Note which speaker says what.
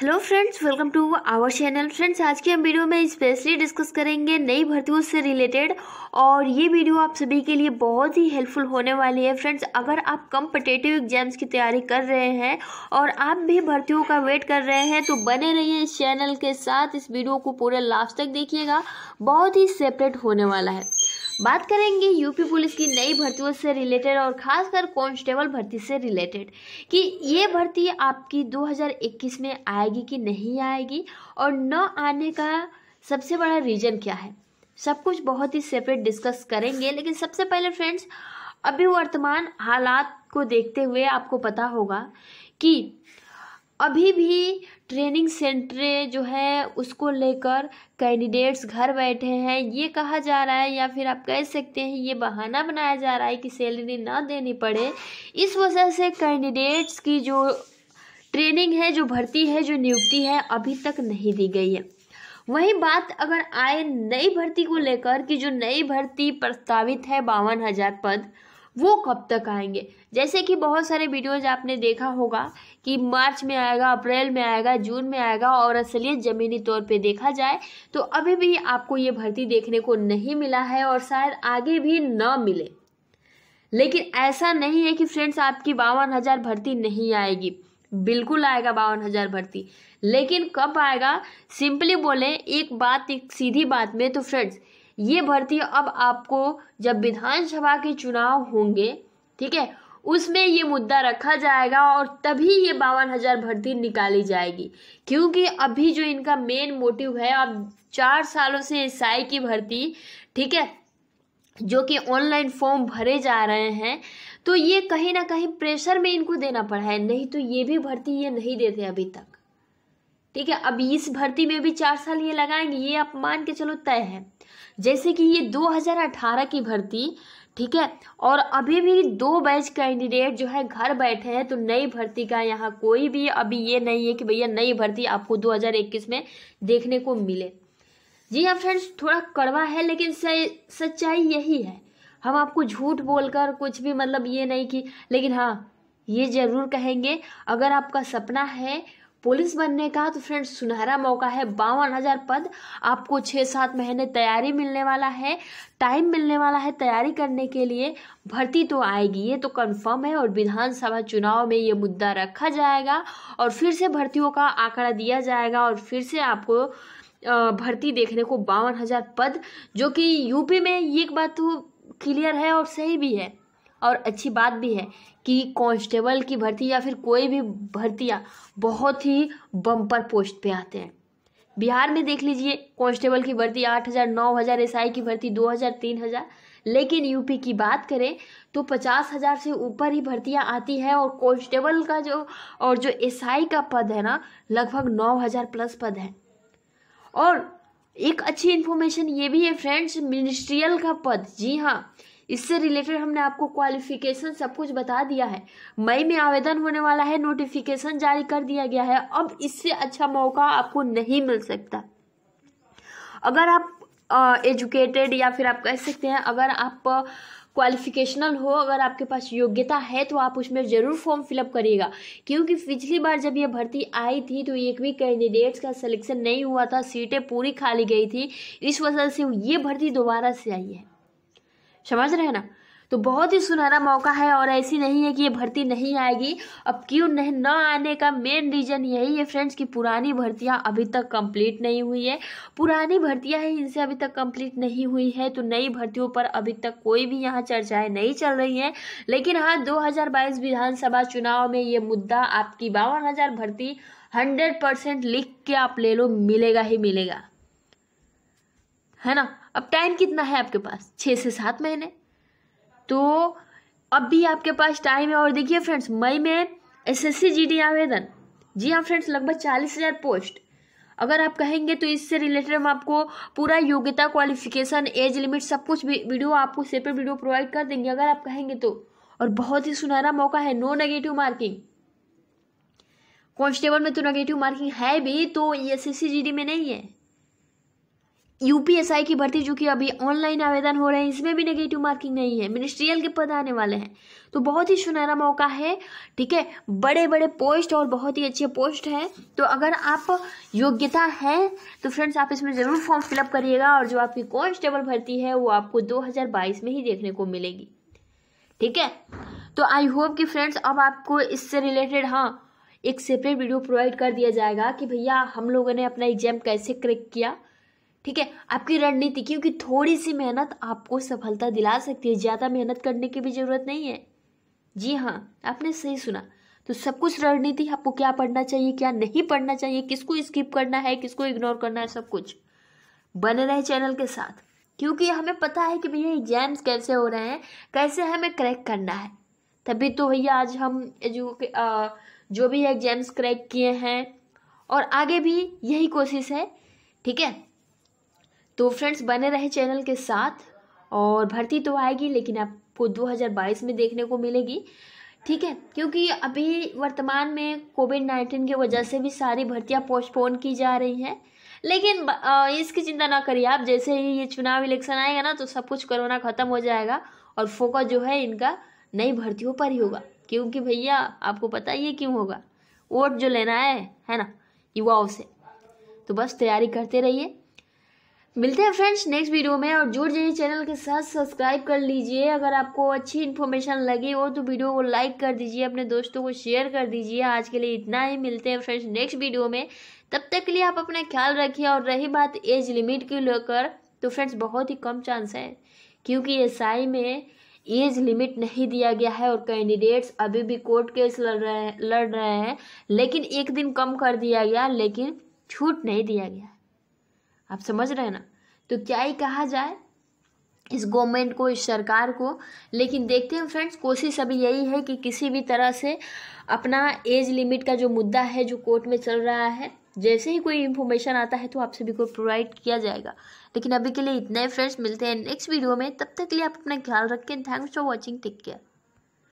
Speaker 1: hello friends welcome to our channel friends आज के हम वीडियो में स्पेशली डिस्कस करेंगे नई भर्तियों से रिलेटेड और ये वीडियो आप सभी के लिए बहुत ही हेल्पफुल होने वाली है फ्रेंड्स अगर आप कम्पटेटिव एग्जाम्स की तैयारी कर रहे हैं और आप भी भर्तियों का वेट कर रहे हैं तो बने रहिए इस चैनल के साथ इस वीडियो को पूरे लास्ट तक देखिएगा बहुत ही सेपरेट होने वाला है बात करेंगे यूपी पुलिस की नई भर्तियों से रिलेटेड और खासकर कांस्टेबल भर्ती से रिलेटेड कि ये भर्ती आपकी 2021 में आएगी कि नहीं आएगी और न आने का सबसे बड़ा रीज़न क्या है सब कुछ बहुत ही सेपरेट डिस्कस करेंगे लेकिन सबसे पहले फ्रेंड्स अभी वर्तमान हालात को देखते हुए आपको पता होगा कि अभी भी ट्रेनिंग सेंटर जो है उसको लेकर कैंडिडेट्स घर बैठे हैं ये कहा जा रहा है या फिर आप कह सकते हैं ये बहाना बनाया जा रहा है कि सैलरी ना देनी पड़े इस वजह से कैंडिडेट्स की जो ट्रेनिंग है जो भर्ती है जो नियुक्ति है अभी तक नहीं दी गई है वही बात अगर आए नई भर्ती को लेकर कि जो नई भर्ती प्रस्तावित है बावन हज़ार पद वो कब तक आएंगे जैसे कि बहुत सारे वीडियोज आपने देखा होगा कि मार्च में आएगा अप्रैल में आएगा जून में आएगा और असलियत ज़मीनी तौर पे देखा जाए तो अभी भी आपको ये भर्ती देखने को नहीं मिला है और शायद आगे भी न मिले लेकिन ऐसा नहीं है कि फ्रेंड्स आपकी बावन हज़ार भर्ती नहीं आएगी बिल्कुल आएगा बावन हज़ार भर्ती लेकिन कब आएगा सिंपली बोले एक बात एक सीधी बात में तो फ्रेंड्स ये भर्ती अब आपको जब विधानसभा के चुनाव होंगे ठीक है उसमें ये मुद्दा रखा जाएगा और तभी ये बावन हजार भर्ती निकाली जाएगी क्योंकि अभी जो इनका मेन मोटिव है अब चार सालों से ईसाई की भर्ती ठीक है जो कि ऑनलाइन फॉर्म भरे जा रहे हैं तो ये कहीं ना कहीं प्रेशर में इनको देना पड़ा है नहीं तो ये भी भर्ती ये नहीं देते अभी तक ठीक है अब इस भर्ती में भी चार साल ये लगाएंगे ये आप मान के चलो तय है जैसे कि ये 2018 की भर्ती ठीक है और अभी भी दो बैच कैंडिडेट जो है घर बैठे हैं तो नई भर्ती का यहाँ कोई भी अभी ये नहीं है कि भैया नई भर्ती आपको 2021 में देखने को मिले जी हाँ फ्रेंड्स थोड़ा कड़वा है लेकिन सच्चाई यही है हम आपको झूठ बोलकर कुछ भी मतलब ये नहीं कि लेकिन हाँ ये ज़रूर कहेंगे अगर आपका सपना है पुलिस बनने का तो फ्रेंड्स सुनहरा मौका है बावन हजार पद आपको छः सात महीने तैयारी मिलने वाला है टाइम मिलने वाला है तैयारी करने के लिए भर्ती तो आएगी ये तो कंफर्म है और विधानसभा चुनाव में ये मुद्दा रखा जाएगा और फिर से भर्तियों का आंकड़ा दिया जाएगा और फिर से आपको भर्ती देखने को बावन हजार पद जो कि यूपी में ये बात तो क्लियर है और सही भी है और अच्छी बात भी है कि कांस्टेबल की भर्ती या फिर कोई भी भर्तियाँ बहुत ही बम्पर पोस्ट पे आते हैं बिहार में देख लीजिए कांस्टेबल की भर्ती आठ हज़ार नौ हज़ार एस की भर्ती दो हज़ार तीन हज़ार लेकिन यूपी की बात करें तो पचास हज़ार से ऊपर ही भर्तियां आती है और कांस्टेबल का जो और जो एस का पद है ना लगभग नौ हज़ार प्लस पद है और एक अच्छी इन्फॉर्मेशन ये भी है फ्रेंड्स मिनिस्ट्रियल का पद जी हाँ इससे रिलेटेड हमने आपको क्वालिफिकेशन सब कुछ बता दिया है मई में आवेदन होने वाला है नोटिफिकेशन जारी कर दिया गया है अब इससे अच्छा मौका आपको नहीं मिल सकता अगर आप एजुकेटेड या फिर आप कह सकते हैं अगर आप क्वालिफिकेशनल हो अगर आपके पास योग्यता है तो आप उसमें ज़रूर फॉर्म फिलअप करिएगा क्योंकि पिछली बार जब ये भर्ती आई थी तो एक भी कैंडिडेट्स का सिलेक्शन नहीं हुआ था सीटें पूरी खाली गई थी इस वजह से ये भर्ती दोबारा से आई है समझ रहे हैं ना तो बहुत ही सुनहरा मौका है और ऐसी नहीं है कि ये भर्ती नहीं आएगी अब क्यों नहीं न आने का मेन रीज़न यही है फ्रेंड्स कि पुरानी भर्तियां अभी तक कंप्लीट नहीं हुई है पुरानी भर्तियां ही इनसे अभी तक कंप्लीट नहीं हुई है तो नई भर्तियों पर अभी तक कोई भी यहाँ चर्चाएं नहीं चल रही हैं लेकिन हाँ दो विधानसभा चुनाव में ये मुद्दा आपकी बावन भर्ती हंड्रेड परसेंट लिख के आप ले लो मिलेगा ही मिलेगा है ना अब टाइम कितना है आपके पास छः से सात महीने तो अब भी आपके पास टाइम है और देखिए फ्रेंड्स मई में एसएससी जीडी आवेदन जी हाँ फ्रेंड्स लगभग चालीस हज़ार पोस्ट अगर आप कहेंगे तो इससे रिलेटेड हम आपको पूरा योग्यता क्वालिफिकेशन एज लिमिट सब कुछ वीडियो आपको सेपरेट वीडियो प्रोवाइड कर देंगे अगर आप कहेंगे तो और बहुत ही सुनहरा मौका है नो नेगेटिव मार्किंग कॉन्स्टेबल में तो नेगेटिव मार्किंग है भी तो एस एस में नहीं है यूपीएसआई की भर्ती जो कि अभी ऑनलाइन आवेदन हो रहे हैं इसमें भी नेगेटिव मार्किंग नहीं है मिनिस्ट्रियल के पद आने वाले हैं तो बहुत ही सुनहरा मौका है ठीक है बड़े बड़े पोस्ट और बहुत ही अच्छे पोस्ट हैं तो अगर आप योग्यता है तो फ्रेंड्स आप इसमें ज़रूर फॉर्म फिलअप करिएगा और जो आपकी कॉन्स्टेबल भर्ती है वो आपको दो में ही देखने को मिलेगी ठीक है तो आई होप कि फ्रेंड्स अब आपको इससे रिलेटेड हाँ एक सेपरेट वीडियो प्रोवाइड कर दिया जाएगा कि भैया हम लोगों ने अपना एग्जाम कैसे क्रैक किया ठीक है आपकी रणनीति क्योंकि थोड़ी सी मेहनत आपको सफलता दिला सकती है ज़्यादा मेहनत करने की भी ज़रूरत नहीं है जी हाँ आपने सही सुना तो सब कुछ रणनीति आपको क्या पढ़ना चाहिए क्या नहीं पढ़ना चाहिए किसको स्किप करना है किसको इग्नोर करना है सब कुछ बने रहे चैनल के साथ क्योंकि हमें पता है कि भैया एग्जाम्स कैसे हो रहे हैं कैसे हमें क्रैक करना है तभी तो भैया आज हम जो जो भी एग्जाम्स क्रैक किए हैं और आगे भी यही कोशिश है ठीक है तो फ्रेंड्स बने रहे चैनल के साथ और भर्ती तो आएगी लेकिन आपको 2022 में देखने को मिलेगी ठीक है क्योंकि अभी वर्तमान में कोविड नाइन्टीन की वजह से भी सारी भर्तियां पोस्टपोन की जा रही हैं लेकिन इसकी चिंता ना करिए आप जैसे ही ये चुनाव इलेक्शन आएगा ना तो सब कुछ कोरोना ख़त्म हो जाएगा और फोकस जो है इनका नई भर्तियों पर ही होगा क्योंकि भैया आपको पता ही क्यों होगा वोट जो लेना है है ना युवाओं से तो बस तैयारी करते रहिए मिलते हैं फ्रेंड्स नेक्स्ट वीडियो में और जुड़ जाइए चैनल के साथ सब्सक्राइब कर लीजिए अगर आपको अच्छी इन्फॉर्मेशन लगी हो तो वीडियो को लाइक कर दीजिए अपने दोस्तों को शेयर कर दीजिए आज के लिए इतना ही मिलते हैं फ्रेंड्स नेक्स्ट वीडियो में तब तक के लिए आप अपना ख्याल रखिए और रही बात एज लिमिट की लेकर तो फ्रेंड्स बहुत ही कम चांस है क्योंकि एस में एज लिमिट नहीं दिया गया है और कैंडिडेट्स अभी भी कोर्ट केस लड़ रहे लड़ रहे हैं लेकिन एक दिन कम कर दिया गया लेकिन छूट नहीं दिया गया आप समझ रहे हैं ना तो क्या ही कहा जाए इस गवर्नमेंट को इस सरकार को लेकिन देखते हैं फ्रेंड्स कोशिश अभी यही है कि किसी भी तरह से अपना एज लिमिट का जो मुद्दा है जो कोर्ट में चल रहा है जैसे ही कोई इन्फॉर्मेशन आता है तो आप सभी को प्रोवाइड किया जाएगा लेकिन अभी के लिए इतना ही फ्रेंड्स मिलते हैं नेक्स्ट वीडियो में तब तक के लिए आप अपना ख्याल रखें thanks for watching take care